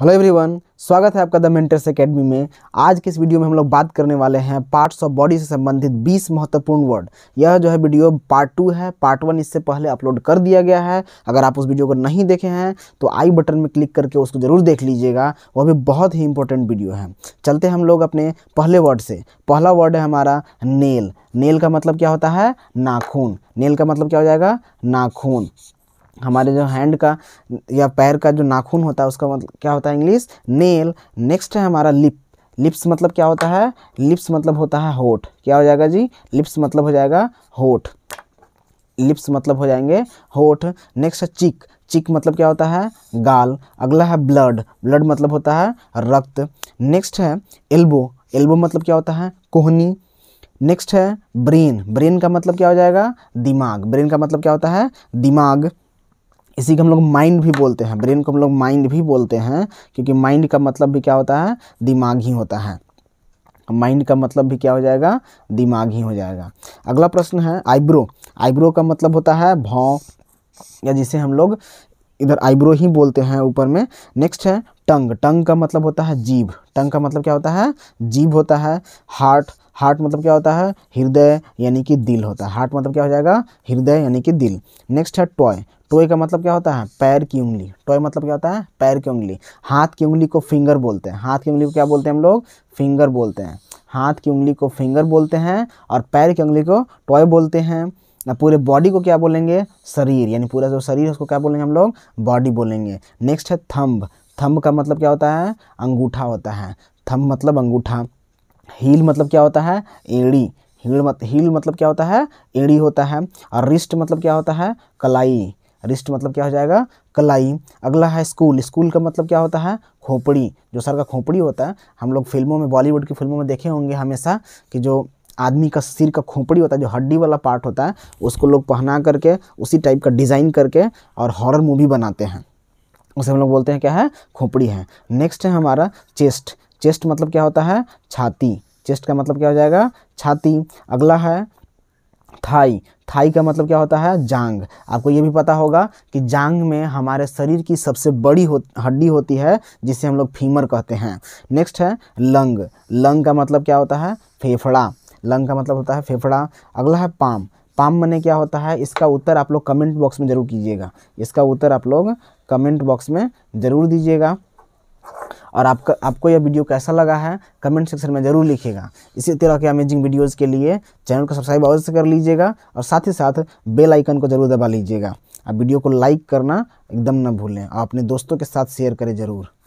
hello everyone स्वागत है आपका द मेंटर्स एकेडमी में आज के इस वीडियो में हम लोग बात करने वाले हैं पार्ट्स ऑफ बॉडी से संबंधित 20 महत्वपूर्ण वर्ड यह जो है वीडियो पार्ट टू है पार्ट वन इससे पहले अपलोड कर दिया गया है अगर आप उस वीडियो को नहीं देखे हैं तो आई बटन में क्लिक करके उसको ज़रूर देख लीजिएगा वह भी बहुत ही इंपॉर्टेंट वीडियो है चलते हम लोग अपने पहले वर्ड से पहला वर्ड है हमारा नेल नेल का मतलब क्या होता है नाखून नेल का मतलब क्या हो जाएगा नाखून हमारे जो हैंड का या पैर का जो नाखून होता है उसका मतलब क्या होता है इंग्लिश नेल नेक्स्ट है हमारा लिप लिप्स मतलब क्या होता है लिप्स मतलब होता है होठ क्या हो जाएगा जी लिप्स मतलब हो जाएगा होठ लिप्स मतलब हो जाएंगे होठ नेक्स्ट है चिक चिक मतलब क्या होता है गाल अगला है ब्लड ब्लड मतलब होता है रक्त नेक्स्ट है एल्बो एल्बो मतलब क्या होता है कोहनी नेक्स्ट है ब्रेन ब्रेन का मतलब क्या हो जाएगा दिमाग ब्रेन का मतलब क्या होता है दिमाग इसी को हम लोग माइंड भी बोलते हैं ब्रेन को हम लोग माइंड भी बोलते हैं क्योंकि माइंड का मतलब भी क्या होता है दिमाग ही होता है माइंड का मतलब भी क्या हो जाएगा दिमाग ही हो जाएगा अगला प्रश्न है आईब्रो आईब्रो का मतलब होता है भाव या जिसे हम लोग इधर आईब्रो ही बोलते हैं ऊपर में नेक्स्ट है टंग टंग का मतलब होता है जीभ टंग का मतलब क्या होता है जीभ होता है हार्ट हार्ट मतलब क्या होता है हृदय यानी कि दिल होता है हार्ट मतलब क्या हो जाएगा हृदय यानी कि दिल नेक्स्ट है टॉय टॉय का मतलब क्या होता है पैर की उंगली टॉय मतलब क्या होता है पैर की उंगली हाथ की उंगली को फिंगर बोलते हैं हाथ की उंगली को क्या बोलते हैं हम लोग फिंगर बोलते हैं हाथ की उंगली को फिंगर बोलते हैं और पैर की उंगली को टॉय बोलते हैं ना पूरे बॉडी को क्या बोलेंगे शरीर यानी पूरा जो शरीर है उसको क्या बोलेंगे हम लोग बॉडी बोलेंगे नेक्स्ट है थंब थंब का मतलब क्या होता है अंगूठा होता है थंब मतलब अंगूठा हील मतलब क्या होता है एड़ी हील मत हील मतलब क्या होता है एड़ी होता है और रिस्ट मतलब क्या होता है कलाई रिस्ट मतलब क्या हो जाएगा कलाई अगला है स्कूल स्कूल का मतलब क्या होता है खोपड़ी जो सर का खोपड़ी होता है हम लोग फिल्मों में बॉलीवुड की फिल्मों में देखे होंगे हमेशा कि जो आदमी का सिर का खोपड़ी होता है जो हड्डी वाला पार्ट होता है उसको लोग पहना करके उसी टाइप का डिज़ाइन करके और हॉरर मूवी बनाते हैं उसे हम लोग बोलते हैं क्या है खोपड़ी है नेक्स्ट है हमारा चेस्ट चेस्ट मतलब क्या होता है छाती चेस्ट का मतलब क्या हो जाएगा छाती अगला है थाई थाई का मतलब क्या होता है जांग आपको ये भी पता होगा कि जांग में हमारे शरीर की सबसे बड़ी हो हड्डी होती है जिसे हम लोग फीमर कहते हैं नेक्स्ट है लंग लंग का मतलब क्या होता है फेफड़ा लंग का मतलब होता है फेफड़ा अगला है पाम पाम मने क्या होता है इसका उत्तर आप लोग कमेंट बॉक्स में ज़रूर कीजिएगा इसका उत्तर आप लोग कमेंट बॉक्स में ज़रूर दीजिएगा और आपका आपको यह वीडियो कैसा लगा है कमेंट सेक्शन में ज़रूर लिखिएगा इसी तरह के अमेजिंग वीडियोज़ के लिए चैनल को सब्सक्राइब अवश्य कर लीजिएगा और साथ ही साथ बेल आइकन को ज़रूर दबा लीजिएगा आप वीडियो को लाइक करना एकदम ना भूलें और अपने दोस्तों के साथ शेयर करें ज़रूर